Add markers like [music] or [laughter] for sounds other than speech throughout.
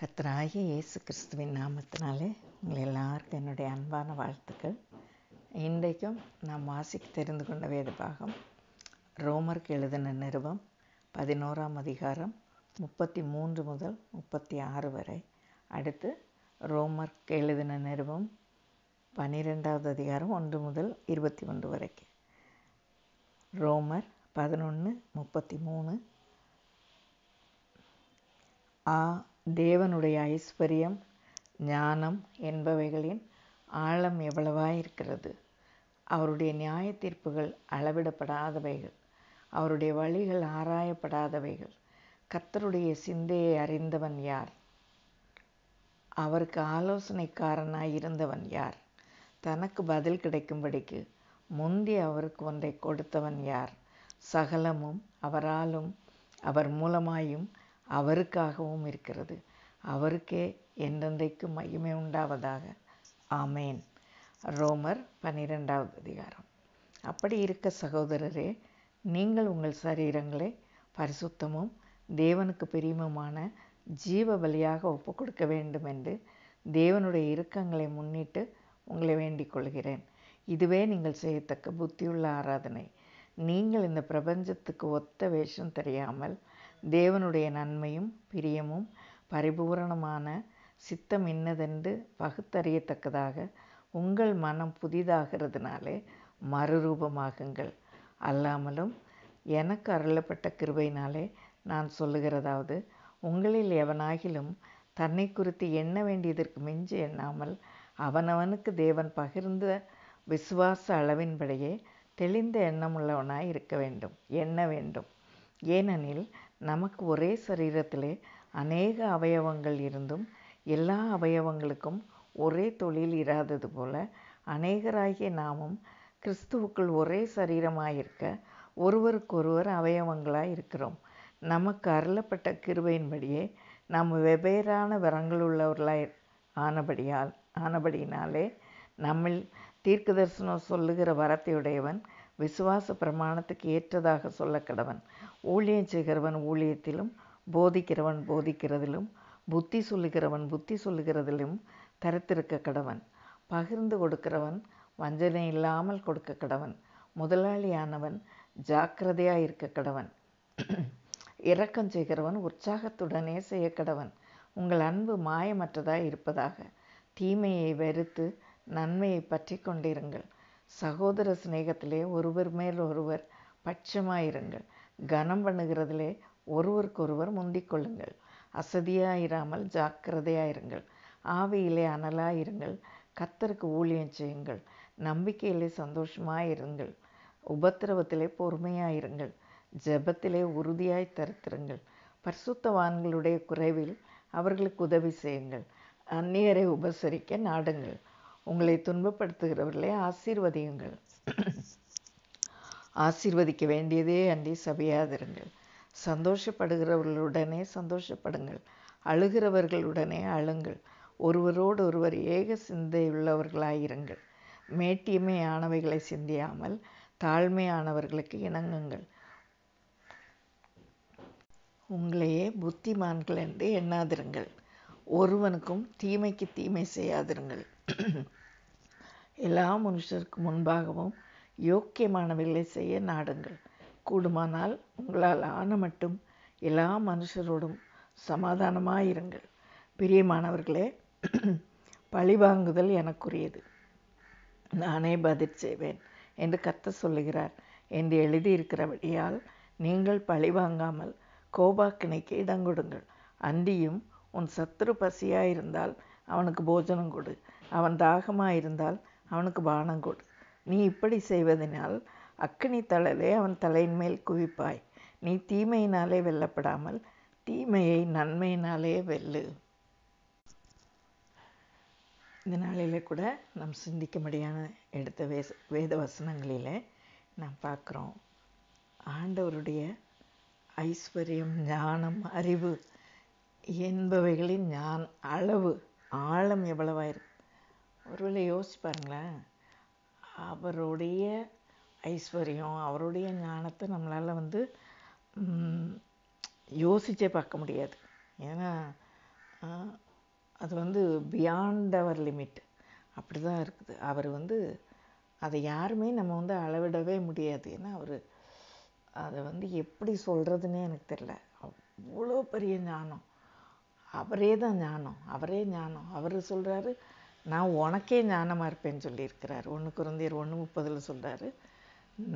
கத்தராகிய இயேசு கிறிஸ்துவின் நாமத்தினாலே உங்கள் எல்லாருக்கும் என்னுடைய அன்பான வாழ்த்துக்கள் இன்றைக்கும் நாம் வாசிக்க தெரிந்து கொண்ட வேத பாகம் ரோமருக்கு எழுதின நிறுவம் பதினோராம் அதிகாரம் முப்பத்தி மூன்று முதல் முப்பத்தி ஆறு வரை அடுத்து ரோமர்க்கு எழுதின நிறுவம் பன்னிரெண்டாவது அதிகாரம் ஒன்று முதல் இருபத்தி ஒன்று வரைக்கும் ரோமர் பதினொன்று முப்பத்தி மூணு ஆ தேவனுடைய ஐஸ்வர்யம் ஞானம் என்பவைகளின் ஆழம் எவ்வளவா இருக்கிறது அவருடைய நியாய தீர்ப்புகள் அளவிடப்படாதவைகள் அவருடைய வழிகள் ஆராயப்படாதவைகள் கர்த்தருடைய சிந்தையை அறிந்தவன் யார் அவருக்கு ஆலோசனைக்காரனாய் இருந்தவன் யார் தனக்கு பதில் கிடைக்கும்படிக்கு முந்தி அவருக்கு ஒன்றை கொடுத்தவன் யார் சகலமும் அவராலும் அவர் மூலமாயும் அவருக்காகவும் இருக்கிறது அவருக்கே என்றென்றைக்கு மகிமை உண்டாவதாக ஆமேன் ரோமர் பன்னிரெண்டாவது அதிகாரம் அப்படி இருக்க சகோதரரே நீங்கள் உங்கள் சரீரங்களை பரிசுத்தமும் தேவனுக்கு பிரியமுமான ஜீவ பலியாக ஒப்பு கொடுக்க வேண்டும் என்று தேவனுடைய இறுக்கங்களை முன்னிட்டு உங்களை வேண்டிக் கொள்கிறேன் இதுவே நீங்கள் செய்யத்தக்க புத்தியுள்ள ஆராதனை நீங்கள் இந்த பிரபஞ்சத்துக்கு ஒத்த வேஷம் தெரியாமல் தேவனுடைய நன்மையும் பிரியமும் பரிபூரணமான சித்தம் இன்னதென்று பகுத்தறியத்தக்கதாக உங்கள் மனம் புதிதாகிறதுனாலே மறுரூபமாகுங்கள் அல்லாமலும் எனக்கு அருளப்பட்ட கிருபையினாலே நான் சொல்லுகிறதாவது உங்களில் எவனாகிலும் தன்னை குறித்து எண்ண வேண்டியதற்கு மிஞ்சி எண்ணாமல் அவனவனுக்கு தேவன் பகிர்ந்த விசுவாச அளவின்படியே தெளிந்த எண்ணமுள்ளவனாய் இருக்க வேண்டும் எண்ண வேண்டும் ஏனெனில் நமக்கு ஒரே சரீரத்திலே அநேக அவயவங்கள் இருந்தும் எல்லா அவயவங்களுக்கும் ஒரே தொழில் இராதது போல அநேகராகிய நாமும் கிறிஸ்துவுக்குள் ஒரே சரீரமாயிருக்க ஒருவருக்கொருவர் அவயவங்களாக இருக்கிறோம் நமக்கு அருளப்பட்ட கிருபையின்படியே நாம் வெவ்வேறான வரங்கள் உள்ளவர்களாய் ஆனபடியால் ஆனபடியினாலே நம்மில் தீர்க்கதரிசனம் சொல்லுகிற வரத்தையுடையவன் விசுவாச பிரமாணத்துக்கு ஏற்றதாக சொல்ல கடவன் ஊழியம் செய்கிறவன் ஊழியத்திலும் போதிக்கிறவன் போதிக்கிறதிலும் புத்தி சொல்லுகிறவன் புத்தி சொல்லுகிறதிலும் தரத்திருக்க கடவன் பகிர்ந்து கொடுக்கிறவன் வஞ்சனை இல்லாமல் கொடுக்க கடவன் முதலாளியானவன் ஜாக்கிரதையாக இருக்க கடவன் இரக்கம் செய்கிறவன் உற்சாகத்துடனே செய்ய கடவன் உங்கள் அன்பு மாயமற்றதாக இருப்பதாக தீமையை வெறுத்து நன்மையை பற்றி கொண்டிருங்கள் சகோதர சிநேகத்திலே ஒருவர் மேல் ஒருவர் பட்சமாயிருங்கள் கனம் பண்ணுகிறதிலே ஒருவருக்கொருவர் முந்திக் கொள்ளுங்கள் அசதியாயிராமல் ஜாக்கிரதையாயிருங்கள் ஆவியிலே அனலாயிருங்கள் கத்தருக்கு ஊழியம் செய்யுங்கள் நம்பிக்கையிலே சந்தோஷமாயிருங்கள் உபத்திரவத்திலே பொறுமையாயிருங்கள் ஜெபத்திலே உறுதியாய் தரித்திருங்கள் பரிசுத்தவான்களுடைய குறைவில் அவர்களுக்கு உதவி செய்யுங்கள் அந்நியரை உபசரிக்க நாடுங்கள் உங்களை துன்பப்படுத்துகிறவர்களே ஆசீர்வதியுங்கள் ஆசீர்வதிக்க வேண்டியதே அன்றி சபையாதிருங்கள் சந்தோஷப்படுகிறவர்களுடனே சந்தோஷப்படுங்கள் அழுகிறவர்களுடனே அழுங்கள் ஒருவரோடு ஒருவர் ஏக சிந்தையுள்ளவர்களாயிருங்கள் மேட்டியமையானவைகளை சிந்தியாமல் தாழ்மையானவர்களுக்கு இணங்குங்கள் உங்களையே புத்திமான்கள் என்று எண்ணாதிருங்கள் ஒருவனுக்கும் தீமைக்கு தீமை செய்யாதிருங்கள் எல்லா மனுஷருக்கு முன்பாகவும் வேலை செய்ய நாடுங்கள் கூடுமானால் உங்களால் ஆன மட்டும் எல்லா மனுஷரோடும் சமாதானமாக இருங்கள் பிரியமானவர்களே பழிவாங்குதல் எனக்குரியது நானே பதில் செய்வேன் என்று கத்த சொல்லுகிறார் என்று எழுதியிருக்கிறபடியால் நீங்கள் பழிவாங்காமல் கோபாக்கினைக்கு இடங்கொடுங்கள் அண்டியும் உன் சத்துரு பசியாயிருந்தால் அவனுக்கு போஜனம் கொடு அவன் தாகமாயிருந்தால் அவனுக்கு பானம் கொடு நீ இப்படி செய்வதனால் அக்கினி தளலே அவன் தலையின் மேல் குவிப்பாய் நீ தீமையினாலே வெல்லப்படாமல் தீமையை நன்மையினாலே வெல்லு இந்த நாளில் கூட நாம் முடியாத எடுத்த வே வேத வசனங்களில் நாம் பார்க்குறோம் ஆண்டவருடைய ஐஸ்வர்யம் ஞானம் அறிவு என்பவைகளின் ஞான் அளவு ஆழம் எவ்வளவாக ஒருவேளை யோசிச்சு பாருங்களேன் அவருடைய ஐஸ்வர்யம் அவருடைய ஞானத்தை நம்மளால் வந்து யோசிச்சே பார்க்க முடியாது ஏன்னா அது வந்து பியாண்ட் அவர் லிமிட் அப்படி தான் இருக்குது அவர் வந்து அதை யாருமே நம்ம வந்து அளவிடவே முடியாது ஏன்னா அவர் அதை வந்து எப்படி சொல்கிறதுனே எனக்கு தெரில அவ்வளோ பெரிய ஞானம் அவரே தான் ஞானம் அவரே ஞானம் அவர் சொல்கிறாரு நான் உனக்கே ஞானமாக இருப்பேன்னு சொல்லியிருக்கிறார் ஒன்று குருந்தியர் ஒன்று முப்பதில் சொல்கிறாரு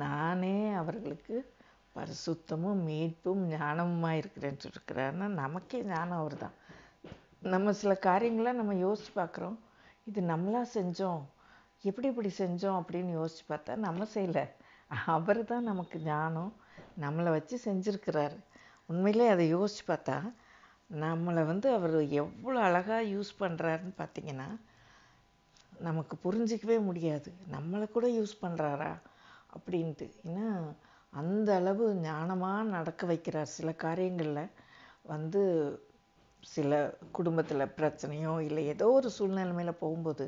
நானே அவர்களுக்கு பரிசுத்தமும் மீட்பும் ஞானமுமாக இருக்கிறேன்னு சொல்லியிருக்கிறாருன்னா நமக்கே ஞானம் அவர் தான் நம்ம சில காரியங்களை நம்ம யோசித்து பார்க்குறோம் இது நம்மளாக செஞ்சோம் எப்படி இப்படி செஞ்சோம் அப்படின்னு யோசித்து பார்த்தா நம்ம செய்யலை அவர் தான் நமக்கு ஞானம் நம்மளை வச்சு செஞ்சுருக்கிறாரு உண்மையிலே அதை யோசித்து பார்த்தா நம்மளை வந்து அவர் எவ்வளோ அழகாக யூஸ் பண்ணுறாருன்னு பார்த்தீங்கன்னா நமக்கு புரிஞ்சிக்கவே முடியாது நம்மளை கூட யூஸ் பண்ணுறாரா அப்படின்ட்டு ஏன்னா அந்த அளவு ஞானமாக நடக்க வைக்கிறார் சில காரியங்களில் வந்து சில குடும்பத்தில் பிரச்சனையோ இல்லை ஏதோ ஒரு சூழ்நிலைமையில் போகும்போது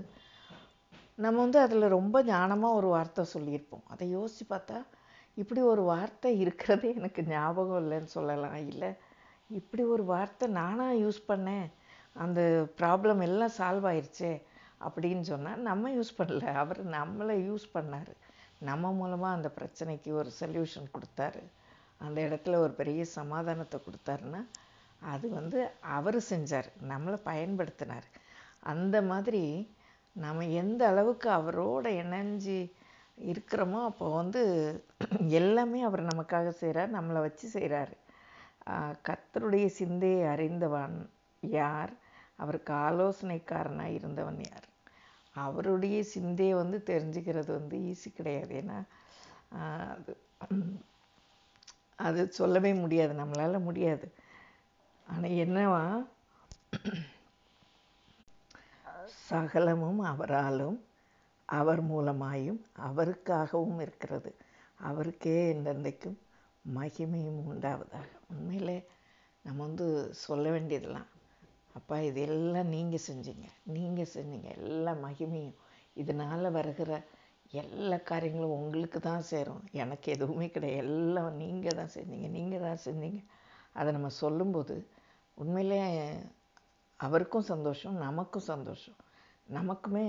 நம்ம வந்து அதில் ரொம்ப ஞானமாக ஒரு வார்த்தை சொல்லியிருப்போம் அதை யோசித்து பார்த்தா இப்படி ஒரு வார்த்தை இருக்கிறதே எனக்கு ஞாபகம் இல்லைன்னு சொல்லலாம் இல்லை இப்படி ஒரு வார்த்தை நானாக யூஸ் பண்ணேன் அந்த ப்ராப்ளம் எல்லாம் சால்வ் ஆயிடுச்சே அப்படின்னு சொன்னால் நம்ம யூஸ் பண்ணல அவர் நம்மளை யூஸ் பண்ணார் நம்ம மூலமாக அந்த பிரச்சனைக்கு ஒரு சொல்யூஷன் கொடுத்தாரு அந்த இடத்துல ஒரு பெரிய சமாதானத்தை கொடுத்தாருன்னா அது வந்து அவர் செஞ்சார் நம்மளை பயன்படுத்தினார் அந்த மாதிரி நம்ம எந்த அளவுக்கு அவரோட இணைஞ்சு இருக்கிறோமோ அப்போ வந்து எல்லாமே அவர் நமக்காக செய்கிறார் நம்மளை வச்சு செய்கிறாரு கத்தருடைய சிந்தையை அறிந்தவன் யார் அவருக்கு ஆலோசனைக்காரனாக இருந்தவன் யார் அவருடைய சிந்தையை வந்து தெரிஞ்சுக்கிறது வந்து ஈஸி கிடையாது ஏன்னா அது அது சொல்லவே முடியாது நம்மளால் முடியாது ஆனால் என்னவா சகலமும் அவராலும் அவர் மூலமாயும் அவருக்காகவும் இருக்கிறது அவருக்கே என்றைக்கும் மகிமையும் உண்டாவதாக உண்மையிலே நம்ம வந்து சொல்ல வேண்டியதெல்லாம் அப்பா இதெல்லாம் நீங்கள் செஞ்சீங்க நீங்கள் செஞ்சீங்க எல்லா மகிமையும் இதனால் வருகிற எல்லா காரியங்களும் உங்களுக்கு தான் சேரும் எனக்கு எதுவுமே கிடையாது எல்லாம் நீங்கள் தான் செஞ்சீங்க நீங்கள் தான் செஞ்சீங்க அதை நம்ம சொல்லும்போது உண்மையிலே அவருக்கும் சந்தோஷம் நமக்கும் சந்தோஷம் நமக்குமே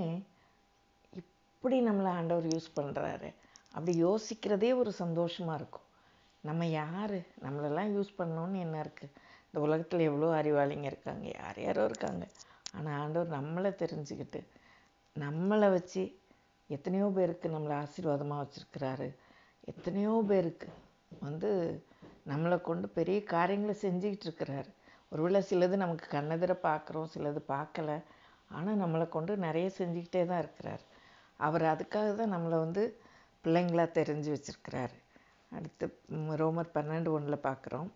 இப்படி நம்மளை ஆண்டவர் யூஸ் பண்ணுறாரு அப்படி யோசிக்கிறதே ஒரு சந்தோஷமாக இருக்கும் நம்ம யார் நம்மளெல்லாம் யூஸ் பண்ணோன்னு என்ன இருக்குது இந்த உலகத்தில் எவ்வளோ அறிவாளிங்க இருக்காங்க யார் யாரோ இருக்காங்க ஆனால் ஆண்டவர் நம்மளை தெரிஞ்சுக்கிட்டு நம்மளை வச்சு எத்தனையோ பேருக்கு நம்மளை ஆசீர்வாதமாக வச்சுருக்கிறாரு எத்தனையோ பேருக்கு வந்து நம்மளை கொண்டு பெரிய காரியங்களை செஞ்சுக்கிட்டு இருக்கிறாரு ஒருவேளை சிலது நமக்கு கண்ணெதிர பார்க்குறோம் சிலது பார்க்கல ஆனால் நம்மளை கொண்டு நிறைய செஞ்சுக்கிட்டே தான் இருக்கிறார் அவர் அதுக்காக தான் நம்மளை வந்து பிள்ளைங்களாக தெரிஞ்சு வச்சுருக்கிறாரு அடுத்து ரோமர் பன்னெண்டு ஒன்றில் பார்க்குறோம்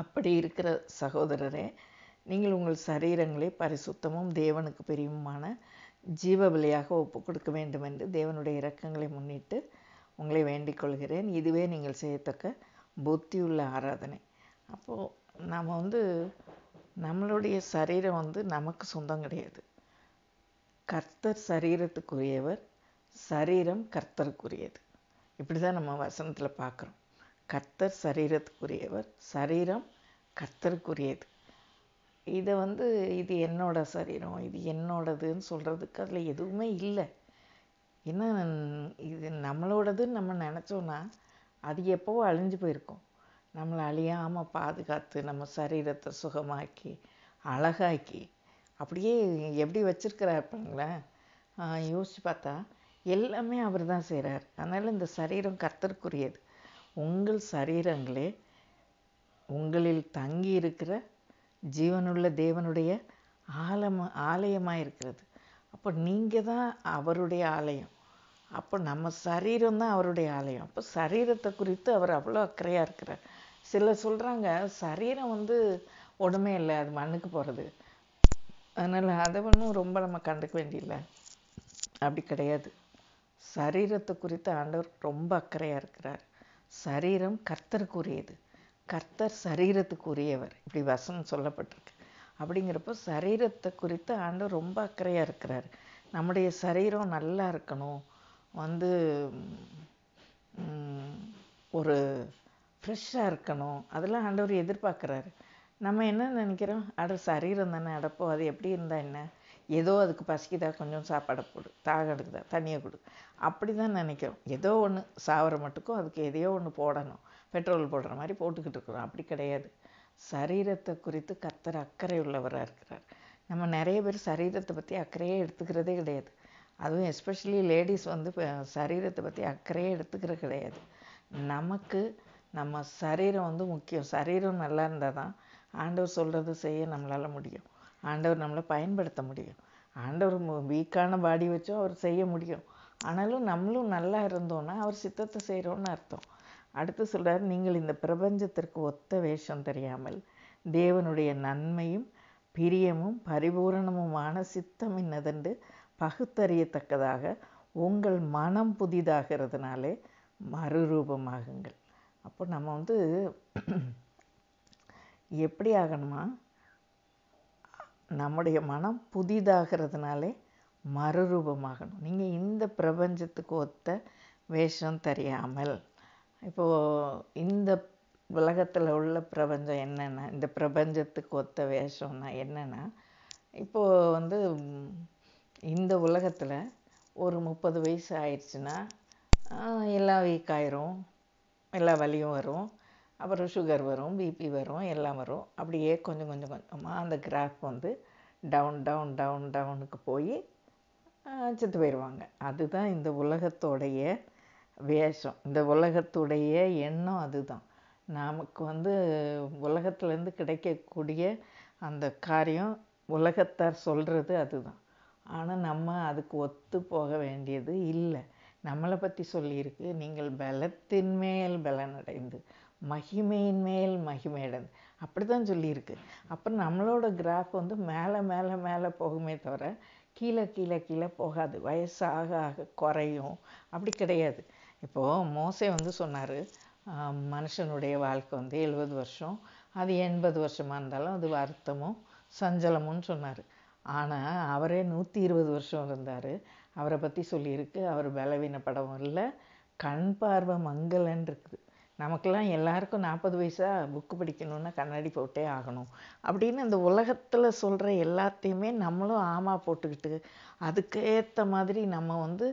அப்படி இருக்கிற சகோதரரே நீங்கள் உங்கள் சரீரங்களை பரிசுத்தமும் தேவனுக்கு பிரியுமான ஜீவ விலையாக ஒப்பு கொடுக்க வேண்டும் என்று தேவனுடைய இரக்கங்களை முன்னிட்டு உங்களை வேண்டிக் கொள்கிறேன் இதுவே நீங்கள் செய்யத்தக்க புத்தியுள்ள ஆராதனை அப்போது நம்ம வந்து நம்மளுடைய சரீரம் வந்து நமக்கு சொந்தம் கிடையாது கர்த்தர் சரீரத்துக்குரியவர் சரீரம் கர்த்தருக்குரியது இப்படி தான் நம்ம வசனத்தில் பார்க்குறோம் கர்த்தர் சரீரத்துக்குரியவர் சரீரம் கர்த்தருக்குரியது இதை வந்து இது என்னோட சரீரம் இது என்னோடதுன்னு சொல்கிறதுக்கு அதில் எதுவுமே இல்லை என்ன இது நம்மளோடதுன்னு நம்ம நினச்சோன்னா அது எப்போவோ அழிஞ்சு போயிருக்கோம் நம்மளை அழியாமல் பாதுகாத்து நம்ம சரீரத்தை சுகமாக்கி அழகாக்கி அப்படியே எப்படி வச்சுருக்கிறார் பாருங்களேன் யோசித்து பார்த்தா எல்லாமே அவர் தான் செய்கிறார் அதனால் இந்த சரீரம் கர்த்தருக்குரியது உங்கள் சரீரங்களே உங்களில் தங்கி இருக்கிற ஜீவனுள்ள தேவனுடைய ஆலம ஆலயமாக இருக்கிறது அப்போ நீங்கள் தான் அவருடைய ஆலயம் அப்போ நம்ம சரீரம் தான் அவருடைய ஆலயம் அப்போ சரீரத்தை குறித்து அவர் அவ்வளோ அக்கறையாக இருக்கிறார் சிலர் சொல்கிறாங்க சரீரம் வந்து உடமே இல்லை அது மண்ணுக்கு போகிறது அதனால் அதை ஒன்றும் ரொம்ப நம்ம கண்டுக்க வேண்டியில்லை அப்படி கிடையாது சரீரத்தை குறித்து ஆண்டவர் ரொம்ப அக்கறையாக இருக்கிறார் சரீரம் கர்த்தருக்குரியது கர்த்தர் சரீரத்துக்குரியவர் இப்படி வசனம் சொல்லப்பட்டிருக்கு அப்படிங்கிறப்போ சரீரத்தை குறித்து ஆண்டு ரொம்ப அக்கறையாக இருக்கிறார் நம்முடைய சரீரம் நல்லா இருக்கணும் வந்து ஒரு ஃப்ரெஷ்ஷாக இருக்கணும் அதெல்லாம் ஆண்டவர் எதிர்பார்க்குறாரு நம்ம என்ன நினைக்கிறோம் அட சரீரம் தானே அடப்போ அது எப்படி இருந்தால் என்ன ஏதோ அதுக்கு பசிக்குதா கொஞ்சம் சாப்பாடை போடு தாக எடுக்குதா தண்ணியை கொடு அப்படி தான் நினைக்கிறோம் ஏதோ ஒன்று சாவர மட்டுக்கும் அதுக்கு எதையோ ஒன்று போடணும் பெட்ரோல் போடுற மாதிரி போட்டுக்கிட்டு இருக்கிறோம் அப்படி கிடையாது சரீரத்தை குறித்து கத்தர் அக்கறை உள்ளவராக இருக்கிறார் நம்ம நிறைய பேர் சரீரத்தை பற்றி அக்கறையே எடுத்துக்கிறதே கிடையாது அதுவும் எஸ்பெஷலி லேடிஸ் வந்து சரீரத்தை பற்றி அக்கறையே எடுத்துக்கிறது கிடையாது நமக்கு நம்ம சரீரம் வந்து முக்கியம் சரீரம் நல்லா இருந்தால் தான் ஆண்டவர் சொல்கிறது செய்ய நம்மளால் முடியும் ஆண்டவர் நம்மளை பயன்படுத்த முடியும் ஆண்டவர் வீக்கான பாடி வச்சோ அவர் செய்ய முடியும் ஆனாலும் நம்மளும் நல்லா இருந்தோன்னா அவர் சித்தத்தை செய்கிறோன்னு அர்த்தம் அடுத்து சொல்கிறார் நீங்கள் இந்த பிரபஞ்சத்திற்கு ஒத்த வேஷம் தெரியாமல் தேவனுடைய நன்மையும் பிரியமும் பரிபூரணமுமான சித்தம் இன்னதென்று பகுத்தறியத்தக்கதாக உங்கள் மனம் புதிதாகிறதுனாலே மறுரூபமாகுங்கள் அப்போ நம்ம வந்து எப்படி ஆகணுமா நம்முடைய மனம் புதிதாகிறதுனாலே மறுரூபமாகணும் நீங்கள் இந்த பிரபஞ்சத்துக்கு ஒத்த வேஷம் தெரியாமல் இப்போது இந்த உலகத்தில் உள்ள பிரபஞ்சம் என்னென்னா இந்த பிரபஞ்சத்துக்கு ஒத்த வேஷம்னா என்னென்னா இப்போது வந்து இந்த உலகத்தில் ஒரு முப்பது வயசு ஆயிடுச்சுன்னா எல்லா வீக்காயிரும் எல்லா வலியும் வரும் அப்புறம் சுகர் வரும் பிபி வரும் எல்லாம் வரும் அப்படியே கொஞ்சம் கொஞ்சம் கொஞ்சமாக அந்த கிராஃப் வந்து டவுன் டவுன் டவுன் டவுனுக்கு போய் செத்து போயிடுவாங்க அதுதான் இந்த உலகத்தோடைய வேஷம் இந்த உலகத்துடைய எண்ணம் அதுதான் நமக்கு வந்து உலகத்துலேருந்து கிடைக்கக்கூடிய அந்த காரியம் உலகத்தார் சொல்கிறது அதுதான் ஆனால் நம்ம அதுக்கு ஒத்து போக வேண்டியது இல்லை நம்மளை பற்றி சொல்லியிருக்கு நீங்கள் பலத்தின் மேல் பலனடைந்து மகிமையின் மேல் மகிமையடைந்து அப்படி தான் சொல்லியிருக்கு அப்புறம் நம்மளோட கிராஃப் வந்து மேலே மேலே மேலே போகுமே தவிர கீழே கீழே கீழே போகாது வயசாக ஆக குறையும் அப்படி கிடையாது இப்போது மோசை வந்து சொன்னார் மனுஷனுடைய வாழ்க்கை வந்து எழுபது வருஷம் அது எண்பது வருஷமாக இருந்தாலும் அது வருத்தமும் சஞ்சலமும் சொன்னார் ஆனால் அவரே நூற்றி இருபது வருஷம் இருந்தார் அவரை பற்றி சொல்லியிருக்கு அவர் பலவீனப்படவும் இல்லை கண் பார்வை மங்கலன் இருக்குது நமக்கெல்லாம் எல்லாருக்கும் நாற்பது வயசா புக்கு படிக்கணும்னா கண்ணாடி போட்டே ஆகணும் அப்படின்னு அந்த உலகத்தில் சொல்கிற எல்லாத்தையுமே நம்மளும் ஆமாம் போட்டுக்கிட்டு அதுக்கு மாதிரி நம்ம வந்து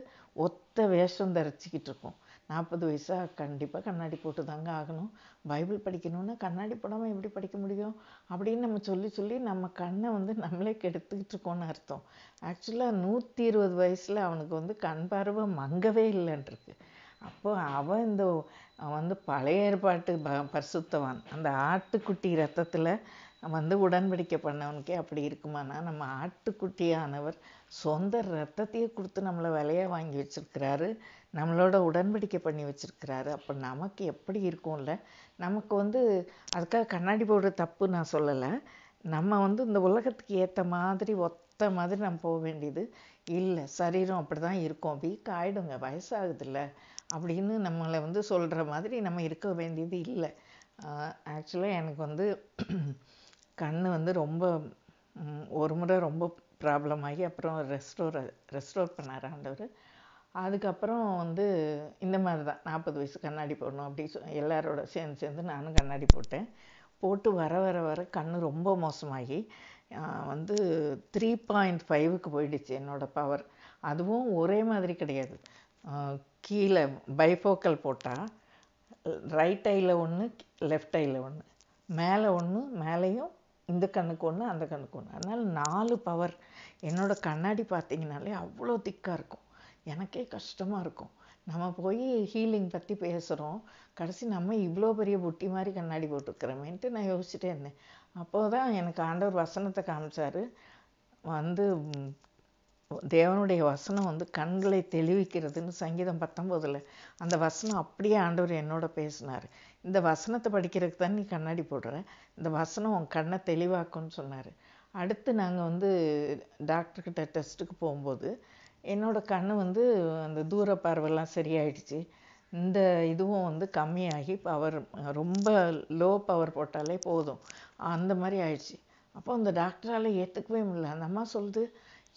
ஒத்த வேஷம் தரிச்சிக்கிட்டு இருக்கோம் நாற்பது வயசா கண்டிப்பாக கண்ணாடி போட்டு தாங்க ஆகணும் பைபிள் படிக்கணும்னா கண்ணாடி போடாமல் எப்படி படிக்க முடியும் அப்படின்னு நம்ம சொல்லி சொல்லி நம்ம கண்ணை வந்து நம்மளே கெடுத்துக்கிட்டு இருக்கோம்னு அர்த்தம் ஆக்சுவலாக நூற்றி இருபது வயசில் அவனுக்கு வந்து கண் பார்வை மங்கவே இல்லைன்ட்டுருக்கு அப்போ அவன் இந்த அவன் வந்து பழைய ஏற்பாட்டு ப பரிசுத்தவான் அந்த ஆட்டுக்குட்டி ரத்தத்தில் வந்து உடன்படிக்கை பண்ணவனுக்கே அப்படி இருக்குமானா நம்ம ஆட்டுக்குட்டியானவர் சொந்த ரத்தத்தையே கொடுத்து நம்மளை விலையாக வாங்கி வச்சுருக்கிறாரு நம்மளோட உடன்படிக்கை பண்ணி வச்சுருக்கிறாரு அப்போ நமக்கு எப்படி இருக்கும்ல நமக்கு வந்து அதுக்காக கண்ணாடி போடுற தப்பு நான் சொல்லலை நம்ம வந்து இந்த உலகத்துக்கு ஏற்ற மாதிரி ஒத்த மாதிரி நம்ம போக வேண்டியது இல்லை சரீரம் அப்படி தான் இருக்கும் வீக் ஆகிடுங்க வயசாகுதுல்ல அப்படின்னு நம்மளை வந்து சொல்கிற மாதிரி நம்ம இருக்க வேண்டியது இல்லை ஆக்சுவலாக எனக்கு வந்து [clears throat] கண் வந்து ரொம்ப ஒரு முறை ரொம்ப ப்ராப்ளம் ஆகி அப்புறம் ரெஸ்டோர் ரெஸ்டோர் பண்ணார் ஆண்டவர் அதுக்கப்புறம் வந்து இந்த மாதிரி தான் நாற்பது வயசு கண்ணாடி போடணும் அப்படி எல்லாரோட சேர்ந்து சேர்ந்து நானும் கண்ணாடி போட்டேன் போட்டு வர வர வர கண் ரொம்ப மோசமாகி வந்து த்ரீ பாயிண்ட் ஃபைவுக்கு போயிடுச்சு என்னோடய பவர் அதுவும் ஒரே மாதிரி கிடையாது கீழே பைஃபோக்கல் போட்டால் ரைட் ஐயில் ஒன்று லெஃப்ட் ஐயில் ஒன்று மேலே ஒன்று மேலேயும் இந்த கண்ணுக்கு ஒன்று அந்த கண்ணுக்கு ஒன்று அதனால் நாலு பவர் என்னோடய கண்ணாடி பார்த்தீங்கனாலே அவ்வளோ திக்காக இருக்கும் எனக்கே கஷ்டமாக இருக்கும் நம்ம போய் ஹீலிங் பற்றி பேசுகிறோம் கடைசி நம்ம இவ்வளோ பெரிய புட்டி மாதிரி கண்ணாடி போட்டுருக்குறோமேன்ட்டு நான் யோசிச்சுட்டே இருந்தேன் அப்போது தான் எனக்கு ஆண்டவர் வசனத்தை காமிச்சார் வந்து தேவனுடைய வசனம் வந்து கண்களை தெளிவிக்கிறதுன்னு சங்கீதம் பத்தொம்போதில் அந்த வசனம் அப்படியே ஆண்டவர் என்னோட பேசினார் இந்த வசனத்தை படிக்கிறதுக்கு தான் நீ கண்ணாடி போடுற இந்த வசனம் உன் கண்ணை தெளிவாக்கும்னு சொன்னார் அடுத்து நாங்கள் வந்து டாக்டர்கிட்ட டெஸ்ட்டுக்கு போகும்போது என்னோடய கண் வந்து அந்த தூர பார்வைலாம் சரியாயிடுச்சு இந்த இதுவும் வந்து கம்மியாகி பவர் ரொம்ப லோ பவர் போட்டாலே போதும் அந்த மாதிரி ஆயிடுச்சு அப்போ அந்த டாக்டரால் ஏற்றுக்கவே முடியல அந்த அம்மா சொல்லுது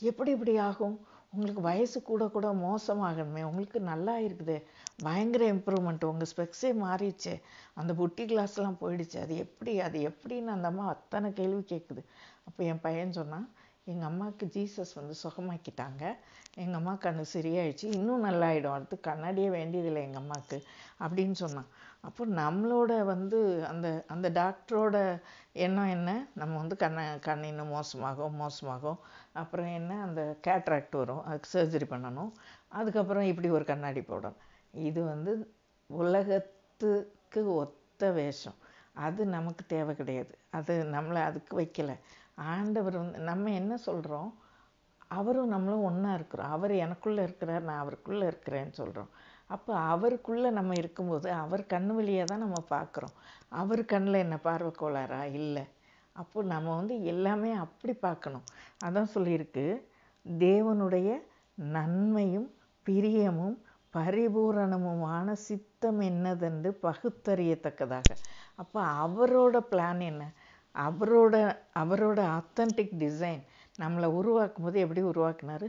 எப்படி இப்படி ஆகும் உங்களுக்கு வயசு கூட கூட மோசமாகணுமே உங்களுக்கு நல்லா இருக்குது பயங்கர இம்ப்ரூவ்மெண்ட் உங்கள் ஸ்பெக்ஸே மாறிடுச்சு அந்த புட்டி கிளாஸ்லாம் போயிடுச்சு அது எப்படி அது எப்படின்னு அந்த அம்மா அத்தனை கேள்வி கேட்குது அப்போ என் பையன் சொன்னால் எங்கள் அம்மாவுக்கு ஜீசஸ் வந்து சுகமாக்கிட்டாங்க எங்கள் அம்மா கண்ணு சரியாயிடுச்சு இன்னும் நல்லாயிடும் அடுத்து கண்ணாடியே வேண்டியதில்லை எங்கள் அம்மாவுக்கு அப்படின்னு சொன்னான் அப்போ நம்மளோட வந்து அந்த அந்த டாக்டரோட எண்ணம் என்ன நம்ம வந்து கண்ணை கண் இன்னும் மோசமாகும் மோசமாகும் அப்புறம் என்ன அந்த கேட்ராக்ட் வரும் அதுக்கு சர்ஜரி பண்ணணும் அதுக்கப்புறம் இப்படி ஒரு கண்ணாடி போடணும் இது வந்து உலகத்துக்கு ஒத்த வேஷம் அது நமக்கு தேவை கிடையாது அது நம்மளை அதுக்கு வைக்கலை ஆண்டவர் வந்து நம்ம என்ன சொல்கிறோம் அவரும் நம்மளும் ஒன்றா இருக்கிறோம் அவர் எனக்குள்ளே இருக்கிறார் நான் அவருக்குள்ளே இருக்கிறேன்னு சொல்கிறோம் அப்போ அவருக்குள்ளே நம்ம இருக்கும்போது அவர் கண் வழியாக தான் நம்ம பார்க்குறோம் அவர் கண்ணில் என்ன பார்வை கோளாரா இல்லை அப்போ நம்ம வந்து எல்லாமே அப்படி பார்க்கணும் அதான் சொல்லியிருக்கு தேவனுடைய நன்மையும் பிரியமும் பரிபூரணமுமான சித்தம் என்னதென்று பகுத்தறியத்தக்கதாக அப்போ அவரோட பிளான் என்ன அவரோட அவரோட ஆத்தன்டிக் டிசைன் நம்மளை உருவாக்கும் போது எப்படி உருவாக்குனார்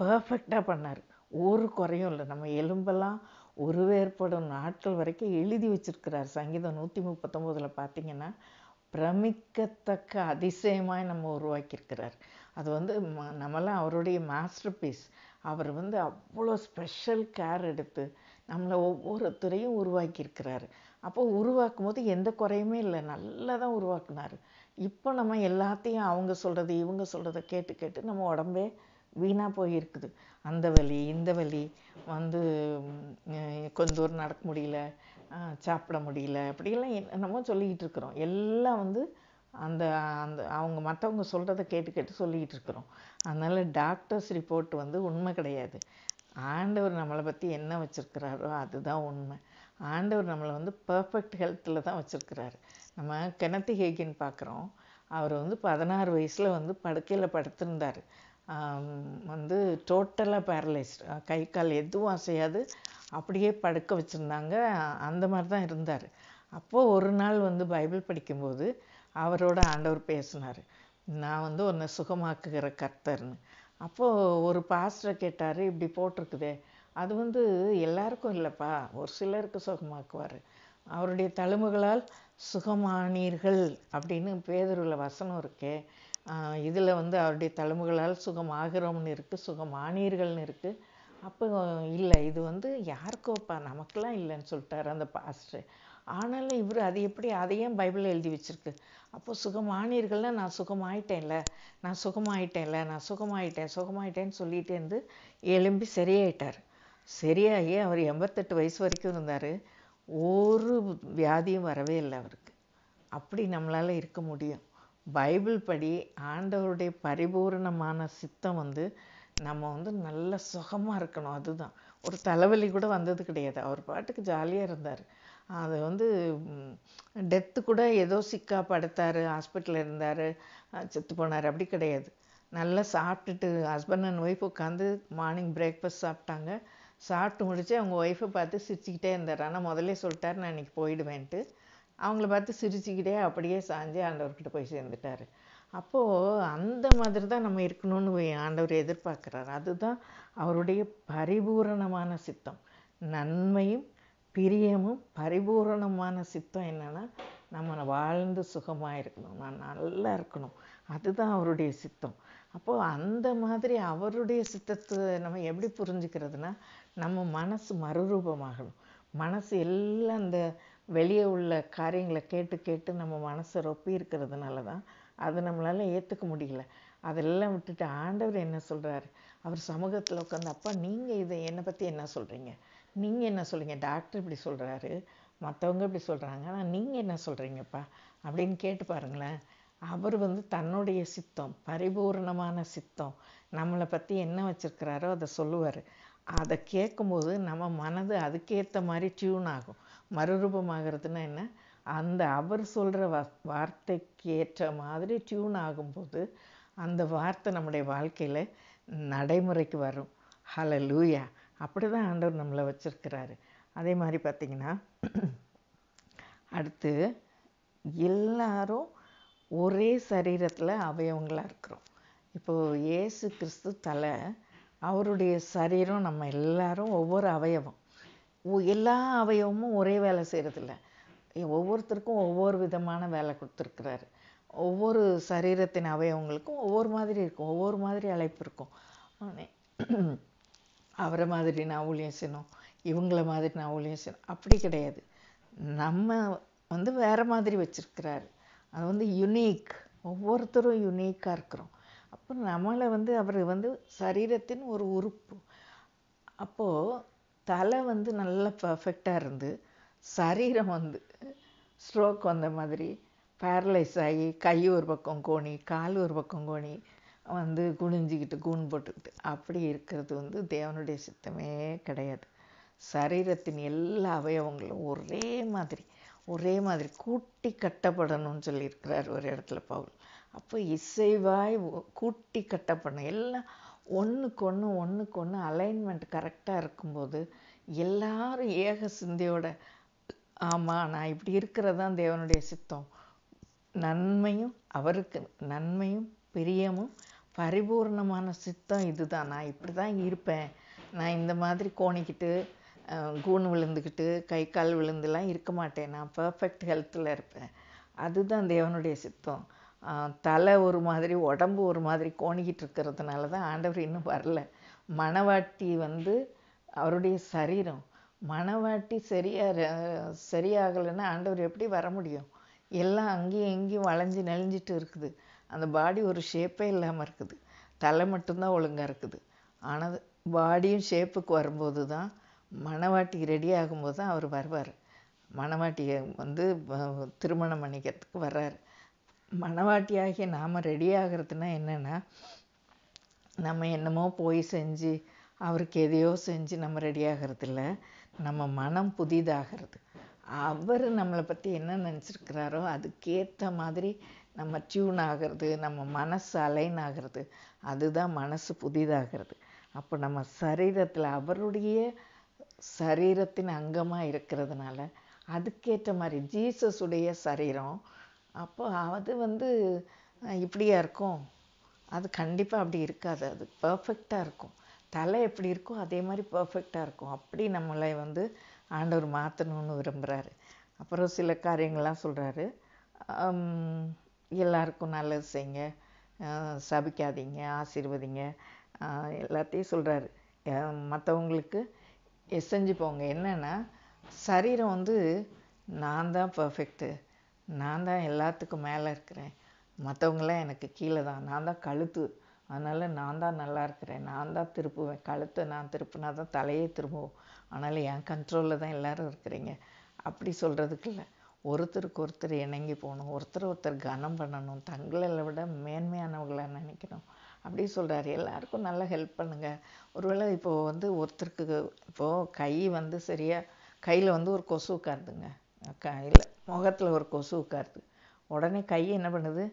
பர்ஃபெக்டாக பண்ணார் ஒரு குறையும் இல்லை நம்ம எலும்பெல்லாம் உருவேற்படும் நாட்கள் வரைக்கும் எழுதி வச்சிருக்கிறார் சங்கீதம் நூற்றி முப்பத்தொம்போதில் பார்த்தீங்கன்னா பிரமிக்கத்தக்க அதிசயமாக நம்ம உருவாக்கியிருக்கிறார் அது வந்து நம்மளாம் அவருடைய மாஸ்டர் பீஸ் அவர் வந்து அவ்வளோ ஸ்பெஷல் கேர் எடுத்து நம்மளை ஒவ்வொரு துறையும் உருவாக்கியிருக்கிறாரு அப்போ உருவாக்கும் போது எந்த குறையுமே இல்லை நல்லா தான் உருவாக்குனார் இப்போ நம்ம எல்லாத்தையும் அவங்க சொல்கிறது இவங்க சொல்கிறத கேட்டு கேட்டு நம்ம உடம்பே வீணாக போயிருக்குது அந்த வலி இந்த வலி வந்து கொஞ்ச தூரம் நடக்க முடியல சாப்பிட முடியல அப்படிலாம் என்னமோ சொல்லிக்கிட்டு இருக்கிறோம் எல்லாம் வந்து அந்த அந்த அவங்க மற்றவங்க சொல்கிறத கேட்டு கேட்டு சொல்லிக்கிட்டு இருக்கிறோம் அதனால் டாக்டர்ஸ் ரிப்போர்ட் வந்து உண்மை கிடையாது ஆண்டவர் நம்மளை பற்றி என்ன வச்சுருக்கிறாரோ அதுதான் உண்மை ஆண்டவர் நம்மளை வந்து பர்ஃபெக்ட் ஹெல்த்தில் தான் வச்சுருக்கிறாரு நம்ம கெனத்து ஹேகின் பார்க்குறோம் அவர் வந்து பதினாறு வயசில் வந்து படுக்கையில் படுத்திருந்தார் வந்து டோட்டலாக பேரலைஸ்டு கை கால் எதுவும் அசையாது அப்படியே படுக்க வச்சுருந்தாங்க அந்த மாதிரி தான் இருந்தார் அப்போது ஒரு நாள் வந்து பைபிள் படிக்கும்போது அவரோட ஆண்டவர் பேசினார் நான் வந்து உன்னை சுகமாக்குகிற கர்த்தர்னு அப்போது ஒரு பாஸ்டரை கேட்டார் இப்படி போட்டிருக்குதே அது வந்து எல்லாருக்கும் இல்லைப்பா ஒரு சிலருக்கு சுகமாக்குவார் அவருடைய தழும்புகளால் சுகமானீர்கள் அப்படின்னு பேதருள்ள வசனம் இருக்கே இதில் வந்து அவருடைய தழும்புகளால் சுகமாகிறோம்னு இருக்குது சுகமானீர்கள்னு இருக்குது அப்போ இல்லை இது வந்து யாருக்கோப்பா நமக்கெல்லாம் இல்லைன்னு சொல்லிட்டார் அந்த பாஸ்டர் ஆனாலும் இவர் அது எப்படி அதையே பைபிளில் எழுதி வச்சுருக்கு அப்போது சுகமானீர்கள்னா நான் சுகமாயிட்டேன்ல நான் சுகமாயிட்டேன்ல நான் சுகமாயிட்டேன் சுகமாயிட்டேன்னு சொல்லிகிட்டே எலும்பி சரியாயிட்டார் சரியாகி அவர் எண்பத்தெட்டு வயசு வரைக்கும் இருந்தார் ஒரு வியாதியும் வரவே இல்லை அவருக்கு அப்படி நம்மளால் இருக்க முடியும் பைபிள் படி ஆண்டவருடைய பரிபூர்ணமான சித்தம் வந்து நம்ம வந்து நல்ல சுகமாக இருக்கணும் அதுதான் ஒரு தலைவலி கூட வந்தது கிடையாது அவர் பாட்டுக்கு ஜாலியாக இருந்தார் அது வந்து டெத்து கூட ஏதோ சிக்கா படுத்தார் ஹாஸ்பிட்டலில் இருந்தார் செத்து போனார் அப்படி கிடையாது நல்லா சாப்பிட்டுட்டு ஹஸ்பண்ட் அண்ட் ஒய்ஃப் உட்காந்து மார்னிங் பிரேக்ஃபாஸ்ட் சாப்பிட்டாங்க சாப்பிட்டு முடித்து அவங்க ஒய்ஃபை பார்த்து சிரிச்சுக்கிட்டே இருந்தார் ஆனால் முதல்ல சொல்லிட்டார் நான் இன்றைக்கி போயிடுவேன்ட்டு அவங்கள பார்த்து சிரிச்சுக்கிட்டே அப்படியே சாஞ்சு ஆண்டவர்கிட்ட போய் சேர்ந்துட்டார் அப்போது அந்த மாதிரி தான் நம்ம இருக்கணும்னு ஆண்டவர் எதிர்பார்க்குறாரு அதுதான் அவருடைய பரிபூரணமான சித்தம் நன்மையும் பிரியமும் பரிபூரணமான சித்தம் என்னென்னா நம்ம வாழ்ந்து சுகமாக இருக்கணும் நான் நல்லா இருக்கணும் அதுதான் அவருடைய சித்தம் அப்போது அந்த மாதிரி அவருடைய சித்தத்தை நம்ம எப்படி புரிஞ்சுக்கிறதுனா நம்ம மனசு மறுரூபமாகணும் மனசு எல்லாம் அந்த வெளியே உள்ள காரியங்களை கேட்டு கேட்டு நம்ம மனசை ரொப்பி இருக்கிறதுனால தான் அது நம்மளால் ஏற்றுக்க முடியல அதெல்லாம் விட்டுட்டு ஆண்டவர் என்ன சொல்கிறாரு அவர் சமூகத்தில் உட்காந்து அப்பா நீங்கள் இதை என்னை பற்றி என்ன சொல்கிறீங்க நீங்கள் என்ன சொல்கிறீங்க டாக்டர் இப்படி சொல்கிறாரு மற்றவங்க இப்படி சொல்கிறாங்க ஆனால் நீங்கள் என்ன சொல்கிறீங்கப்பா அப்படின்னு கேட்டு பாருங்களேன் அவர் வந்து தன்னுடைய சித்தம் பரிபூர்ணமான சித்தம் நம்மளை பற்றி என்ன வச்சுருக்கிறாரோ அதை சொல்லுவார் அதை கேட்கும்போது நம்ம மனது அதுக்கேற்ற மாதிரி டியூன் ஆகும் மறுரூபமாகிறதுனா என்ன அந்த அவர் சொல்கிற வ வார்த்தைக்கு ஏற்ற மாதிரி டியூன் ஆகும்போது அந்த வார்த்தை நம்முடைய வாழ்க்கையில் நடைமுறைக்கு வரும் ஹலலூயா அப்படி தான் ஆண்டவர் நம்மளை வச்சுருக்கிறாரு அதே மாதிரி பார்த்திங்கன்னா அடுத்து எல்லாரும் ஒரே சரீரத்தில் அவயவங்களாக இருக்கிறோம் இப்போது இயேசு கிறிஸ்து தலை அவருடைய சரீரம் நம்ம எல்லாரும் ஒவ்வொரு அவயவம் எல்லா அவயவமும் ஒரே வேலை செய்கிறதில்ல ஒவ்வொருத்தருக்கும் ஒவ்வொரு விதமான வேலை கொடுத்துருக்குறாரு ஒவ்வொரு சரீரத்தின் அவயவங்களுக்கும் ஒவ்வொரு மாதிரி இருக்கும் ஒவ்வொரு மாதிரி அழைப்பு இருக்கும் அவரை மாதிரி நான் ஊழியம் செய்யணும் இவங்கள மாதிரி நான் ஊழியம் செய்யணும் அப்படி கிடையாது நம்ம வந்து வேறு மாதிரி வச்சுருக்கிறாரு அது வந்து யுனீக் ஒவ்வொருத்தரும் யுனீக்காக இருக்கிறோம் அப்போ நம்மளை வந்து அவர் வந்து சரீரத்தின் ஒரு உறுப்பு அப்போது தலை வந்து நல்லா பர்ஃபெக்டாக இருந்து சரீரம் வந்து ஸ்ட்ரோக் வந்த மாதிரி பேரலைஸ் ஆகி கை ஒரு பக்கம் கோணி கால் ஒரு பக்கம் கோணி வந்து குனிஞ்சிக்கிட்டு கூண் போட்டுக்கிட்டு அப்படி இருக்கிறது வந்து தேவனுடைய சித்தமே கிடையாது சரீரத்தின் எல்லா அவயவங்களும் ஒரே மாதிரி ஒரே மாதிரி கூட்டி கட்டப்படணும்னு சொல்லியிருக்கிறார் ஒரு இடத்துல பவுல் அப்போ இசைவாய் கூட்டி கட்டப்படணும் எல்லாம் ஒன்றுக்கு ஒன்று ஒன்றுக்கு ஒன்று அலைன்மெண்ட் கரெக்டாக இருக்கும்போது எல்லாரும் ஏக சிந்தையோட ஆமாம் நான் இப்படி இருக்கிறதான் தேவனுடைய சித்தம் நன்மையும் அவருக்கு நன்மையும் பிரியமும் பரிபூர்ணமான சித்தம் இதுதான் நான் இப்படி தான் இருப்பேன் நான் இந்த மாதிரி கோணிக்கிட்டு கூண் விழுந்துக்கிட்டு கை கால் விழுந்துலாம் இருக்க மாட்டேன் நான் பர்ஃபெக்ட் ஹெல்த்தில் இருப்பேன் அதுதான் தேவனுடைய சித்தம் தலை ஒரு மாதிரி உடம்பு ஒரு மாதிரி கோணிக்கிட்டு இருக்கிறதுனால தான் ஆண்டவர் இன்னும் வரல மணவாட்டி வந்து அவருடைய சரீரம் மணவாட்டி சரியாக சரியாகலைன்னா ஆண்டவர் எப்படி வர முடியும் எல்லாம் அங்கேயும் எங்கேயும் வளைஞ்சு நெளிஞ்சிட்டு இருக்குது அந்த பாடி ஒரு ஷேப்பே இல்லாமல் இருக்குது தலை மட்டும்தான் ஒழுங்காக இருக்குது ஆனால் பாடியும் ஷேப்புக்கு வரும்போது தான் மணவாட்டி ரெடி ஆகும்போது தான் அவர் வருவார் மணவாட்டியை வந்து திருமணம் பண்ணிக்கிறதுக்கு வர்றார் மணவாட்டியாகிய நாம் ரெடி ஆகிறதுனா என்னென்னா நம்ம என்னமோ போய் செஞ்சு அவருக்கு எதையோ செஞ்சு நம்ம ரெடி ஆகிறதில்ல நம்ம மனம் புதிதாகிறது அவர் நம்மளை பற்றி என்ன நினச்சிருக்கிறாரோ அதுக்கேற்ற மாதிரி நம்ம டியூன் ஆகிறது நம்ம மனசு அலைன் ஆகிறது அதுதான் மனசு புதிதாகிறது அப்போ நம்ம சரீரத்தில் அவருடைய சரீரத்தின் அங்கமாக இருக்கிறதுனால அதுக்கேற்ற மாதிரி ஜீசஸுடைய சரீரம் அப்போ அது வந்து இப்படியா இருக்கும் அது கண்டிப்பாக அப்படி இருக்காது அது பர்ஃபெக்டாக இருக்கும் தலை எப்படி இருக்கோ அதே மாதிரி பர்ஃபெக்டாக இருக்கும் அப்படி நம்மளை வந்து ஆண்டவர் மாற்றணும்னு விரும்புகிறாரு அப்புறம் சில காரியங்கள்லாம் சொல்கிறாரு எல்லாருக்கும் நல்லது செய்யுங்க சபிக்காதீங்க ஆசீர்வதிங்க எல்லாத்தையும் சொல்கிறாரு மற்றவங்களுக்கு செஞ்சு போங்க என்னென்னா சரீரம் வந்து நான் தான் பர்ஃபெக்டு நான் தான் எல்லாத்துக்கும் மேலே இருக்கிறேன் மற்றவங்களாம் எனக்கு கீழே தான் நான் தான் கழுத்து அதனால் நான் தான் நல்லா இருக்கிறேன் நான் தான் திருப்புவேன் கழுத்தை நான் திருப்புனா தான் தலையே திரும்புவோம் அதனால் என் கண்ட்ரோலில் தான் எல்லோரும் இருக்கிறீங்க அப்படி சொல்கிறதுக்கு இல்லை ஒருத்தருக்கு ஒருத்தர் இணங்கி போகணும் ஒருத்தர் ஒருத்தர் கனம் பண்ணணும் தங்களை விட மேன்மையானவங்களாக நினைக்கணும் அப்படி சொல்கிறாரு எல்லாருக்கும் நல்லா ஹெல்ப் பண்ணுங்கள் ஒருவேளை இப்போது வந்து ஒருத்தருக்கு இப்போது கை வந்து சரியாக கையில் வந்து ஒரு கொசு உட்காருதுங்க கையில் முகத்தில் ஒரு கொசு உட்காருது உடனே கை என்ன பண்ணுது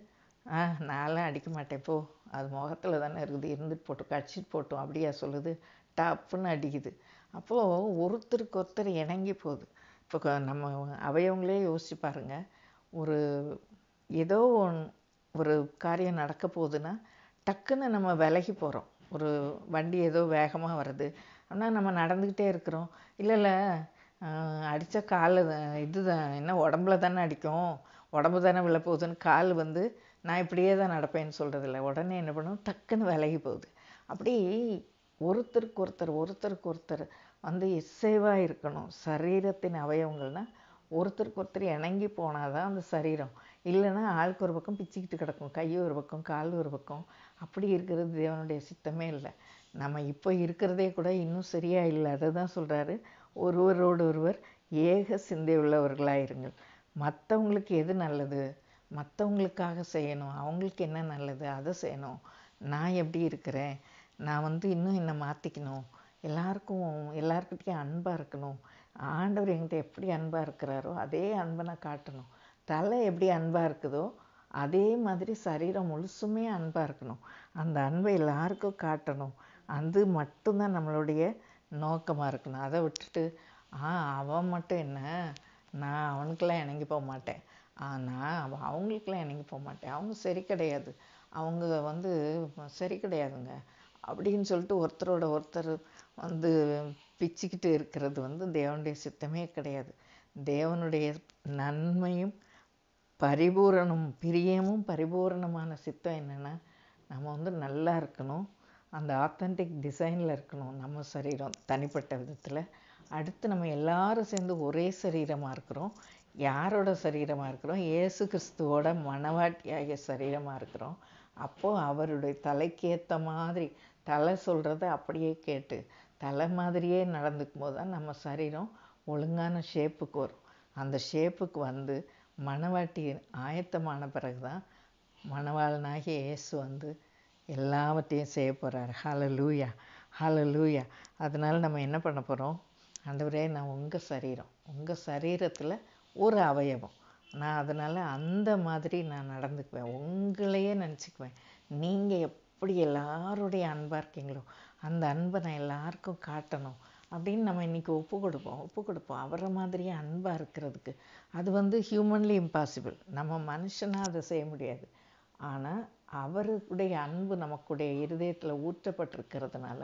ஆ நான்லாம் அடிக்க மாட்டேன் போ அது முகத்தில் தானே இருக்குது இருந்துட்டு போட்டோம் கடிச்சிட்டு போட்டோம் அப்படியா சொல்லுது டப்புன்னு அடிக்குது அப்போது ஒருத்தருக்கு ஒருத்தர் இணங்கி போகுது இப்போ நம்ம அவையவங்களே யோசிச்சு பாருங்கள் ஒரு ஏதோ ஒரு காரியம் நடக்க போகுதுன்னா டக்குன்னு நம்ம விலகி போகிறோம் ஒரு வண்டி ஏதோ வேகமாக வருது ஆனால் நம்ம நடந்துக்கிட்டே இருக்கிறோம் இல்லை இல்லை அடித்த கால் இது தான் என்ன உடம்புல தானே அடிக்கும் உடம்பு தானே விழப்போகுதுன்னு கால் வந்து நான் இப்படியே தான் நடப்பேன்னு சொல்கிறதில்ல உடனே என்ன பண்ணும் டக்குன்னு விலகி போகுது அப்படி ஒருத்தருக்கு ஒருத்தர் ஒருத்தருக்கு ஒருத்தர் வந்து இசைவாக இருக்கணும் சரீரத்தின் அவயவங்கள்னால் ஒருத்தருக்கு ஒருத்தர் இணங்கி போனால் தான் அந்த சரீரம் இல்லைன்னா ஆளுக்கு ஒரு பக்கம் பிச்சுக்கிட்டு கிடக்கும் கை ஒரு பக்கம் கால் ஒரு பக்கம் அப்படி இருக்கிறது தேவனுடைய சித்தமே இல்லை நம்ம இப்போ இருக்கிறதே கூட இன்னும் சரியாக இல்லை அதை தான் சொல்கிறாரு ஒருவரோடு ஒருவர் ஏக சிந்தை உள்ளவர்களாக இருங்கள் மற்றவங்களுக்கு எது நல்லது மற்றவங்களுக்காக செய்யணும் அவங்களுக்கு என்ன நல்லது அதை செய்யணும் நான் எப்படி இருக்கிறேன் நான் வந்து இன்னும் என்னை மாற்றிக்கணும் எல்லாருக்கும் எல்லாருக்கிட்டேயும் அன்பாக இருக்கணும் ஆண்டவர் என்கிட்ட எப்படி அன்பாக இருக்கிறாரோ அதே அன்பை நான் காட்டணும் தலை எப்படி அன்பாக இருக்குதோ அதே மாதிரி சரீரம் முழுசுமே அன்பாக இருக்கணும் அந்த அன்பை எல்லாருக்கும் காட்டணும் அது மட்டும்தான் நம்மளுடைய நோக்கமாக இருக்கணும் அதை விட்டுட்டு ஆ அவன் மட்டும் என்ன நான் அவனுக்கெல்லாம் இணங்கி போக மாட்டேன் ஆனால் அவங்களுக்கெல்லாம் இணங்கி போக மாட்டேன் அவங்க சரி கிடையாது அவங்க வந்து சரி கிடையாதுங்க அப்படின்னு சொல்லிட்டு ஒருத்தரோட ஒருத்தர் வந்து பிச்சுக்கிட்டு இருக்கிறது வந்து தேவனுடைய சித்தமே கிடையாது தேவனுடைய நன்மையும் பரிபூரணம் பிரியமும் பரிபூரணமான சித்தம் என்னென்னா நம்ம வந்து நல்லா இருக்கணும் அந்த ஆத்தன்டிக் டிசைனில் இருக்கணும் நம்ம சரீரம் தனிப்பட்ட விதத்தில் அடுத்து நம்ம எல்லாரும் சேர்ந்து ஒரே சரீரமாக இருக்கிறோம் யாரோட சரீரமாக இருக்கிறோம் ஏசு கிறிஸ்துவோட மனவாட்டியாக சரீரமாக இருக்கிறோம் அப்போது அவருடைய தலைக்கேற்ற மாதிரி தலை சொல்கிறத அப்படியே கேட்டு தலை மாதிரியே நடந்துக்கும் போது தான் நம்ம சரீரம் ஒழுங்கான ஷேப்புக்கு வரும் அந்த ஷேப்புக்கு வந்து மணவாட்டி ஆயத்தமான பிறகு தான் மணவாளனாகிய இயேசு வந்து எல்லாவற்றையும் செய்ய போகிறார் ஹால லூயா ஹால லூயா அதனால் நம்ம என்ன பண்ண போகிறோம் அந்தவரே நான் உங்கள் சரீரம் உங்கள் சரீரத்தில் ஒரு அவயவம் நான் அதனால் அந்த மாதிரி நான் நடந்துக்குவேன் உங்களையே நினச்சிக்குவேன் நீங்கள் எப்படி எல்லாருடைய அன்பாக இருக்கீங்களோ அந்த அன்பை நான் எல்லாருக்கும் காட்டணும் அப்படின்னு நம்ம இன்றைக்கி ஒப்பு கொடுப்போம் ஒப்பு கொடுப்போம் அவரை மாதிரியே அன்பாக இருக்கிறதுக்கு அது வந்து ஹியூமன்லி இம்பாசிபிள் நம்ம மனுஷனாக அதை செய்ய முடியாது ஆனால் அவருடைய அன்பு நமக்குடைய இருதயத்தில் ஊற்றப்பட்டிருக்கிறதுனால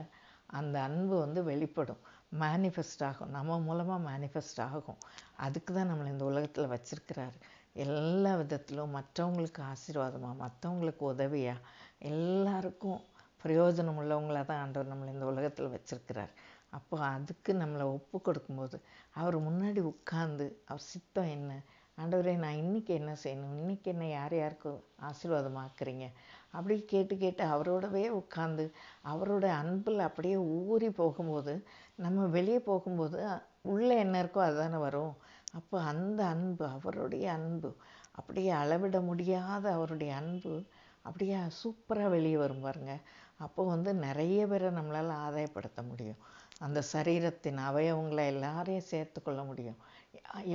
அந்த அன்பு வந்து வெளிப்படும் மேனிஃபெஸ்ட் ஆகும் நம்ம மூலமாக மேனிஃபெஸ்ட் ஆகும் அதுக்கு தான் நம்மளை இந்த உலகத்தில் வச்சுருக்கிறாரு எல்லா விதத்திலும் மற்றவங்களுக்கு ஆசீர்வாதமாக மற்றவங்களுக்கு உதவியாக எல்லாருக்கும் பிரயோஜனம் உள்ளவங்களாக தான் ஆண்டவர் நம்மளை இந்த உலகத்தில் வச்சுருக்கிறார் அப்போ அதுக்கு நம்மளை ஒப்பு கொடுக்கும்போது அவர் முன்னாடி உட்காந்து அவர் சித்தம் என்ன ஆண்டவரே நான் இன்றைக்கி என்ன செய்யணும் இன்றைக்கி என்ன யார் யாருக்கு ஆசீர்வாதமாக்குறீங்க அப்படி கேட்டு கேட்டு அவரோடவே உட்காந்து அவரோட அன்பில் அப்படியே ஊறி போகும்போது நம்ம வெளியே போகும்போது உள்ளே என்ன இருக்கோ அதுதானே வரும் அப்போ அந்த அன்பு அவருடைய அன்பு அப்படியே அளவிட முடியாத அவருடைய அன்பு அப்படியே சூப்பராக வெளியே வரும் பாருங்க அப்போ வந்து நிறைய பேரை நம்மளால் ஆதாயப்படுத்த முடியும் அந்த சரீரத்தின் அவயவங்களை எல்லாரையும் சேர்த்துக்கொள்ள முடியும்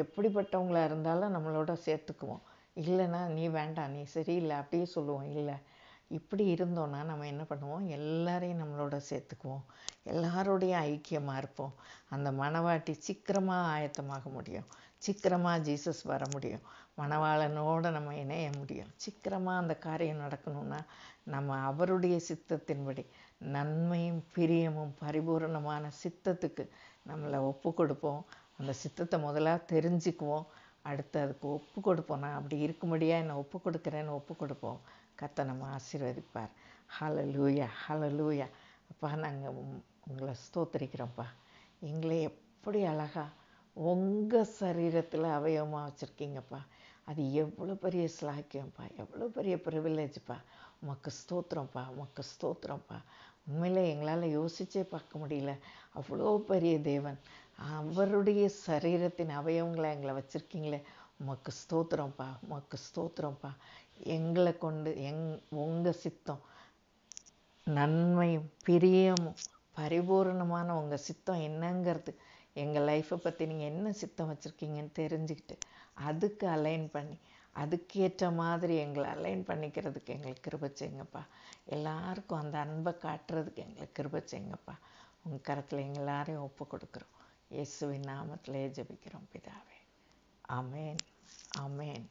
எப்படிப்பட்டவங்களாக இருந்தாலும் நம்மளோட சேர்த்துக்குவோம் இல்லைன்னா நீ வேண்டாம் நீ சரியில்லை அப்படியே சொல்லுவோம் இல்லை இப்படி இருந்தோன்னா நம்ம என்ன பண்ணுவோம் எல்லாரையும் நம்மளோட சேர்த்துக்குவோம் எல்லாரோடைய ஐக்கியமாக இருப்போம் அந்த மணவாட்டி சீக்கிரமாக ஆயத்தமாக முடியும் சீக்கிரமாக ஜீசஸ் வர முடியும் மனவாளனோடு நம்ம இணைய முடியும் சீக்கிரமாக அந்த காரியம் நடக்கணும்னா நம்ம அவருடைய சித்தத்தின்படி நன்மையும் பிரியமும் பரிபூர்ணமான சித்தத்துக்கு நம்மளை ஒப்பு கொடுப்போம் அந்த சித்தத்தை முதலாக தெரிஞ்சுக்குவோம் அடுத்து அதுக்கு ஒப்பு கொடுப்போம் நான் அப்படி இருக்கும்படியாக என்னை ஒப்பு கொடுக்குறேன்னு ஒப்பு கொடுப்போம் கத்தை நம்ம ஆசீர்வதிப்பார் ஹல லூயா ஹல லூயா அப்பா நாங்கள் உங்களை ஸ்தோத்திரிக்கிறோம்ப்பா எங்களை எப்படி அழகாக உங்கள் சரீரத்தில் அவயவமாக வச்சுருக்கீங்கப்பா அது எவ்வளோ பெரிய ஸ்லாக்கியம்ப்பா எவ்வளோ பெரிய ப்ரிவிலேஜ்ப்பா உமக்கு ஸ்தோத்திரம்ப்பா உமக்கு ஸ்தோத்திரம்ப்பா உண்மையில் எங்களால் யோசிச்சே பார்க்க முடியல அவ்வளோ பெரிய தேவன் அவருடைய சரீரத்தின் அவயவங்களை எங்களை வச்சுருக்கீங்களே உமக்கு ஸ்தோத்திரம்ப்பா உமக்கு ஸ்தோத்திரம்ப்பா எங்களை கொண்டு எங் உங்கள் சித்தம் நன்மையும் பிரியமும் பரிபூர்ணமான உங்கள் சித்தம் என்னங்கிறது எங்கள் லைஃப்பை பற்றி நீங்கள் என்ன சித்தம் வச்சுருக்கீங்கன்னு தெரிஞ்சுக்கிட்டு அதுக்கு அலைன் பண்ணி அதுக்கேற்ற மாதிரி எங்களை அலைன் பண்ணிக்கிறதுக்கு எங்களுக்கு கிருப செய்யுங்கப்பா எல்லாருக்கும் அந்த அன்பை காட்டுறதுக்கு எங்களுக்கு கிருப செய்யுங்கப்பா உங்கள் கரத்தில் எங்களாரையும் ஒப்பு கொடுக்குறோம் இயேசுவின் நாமத்திலே ஜபிக்கிறோம் பிதாவே அமேன் அமேன்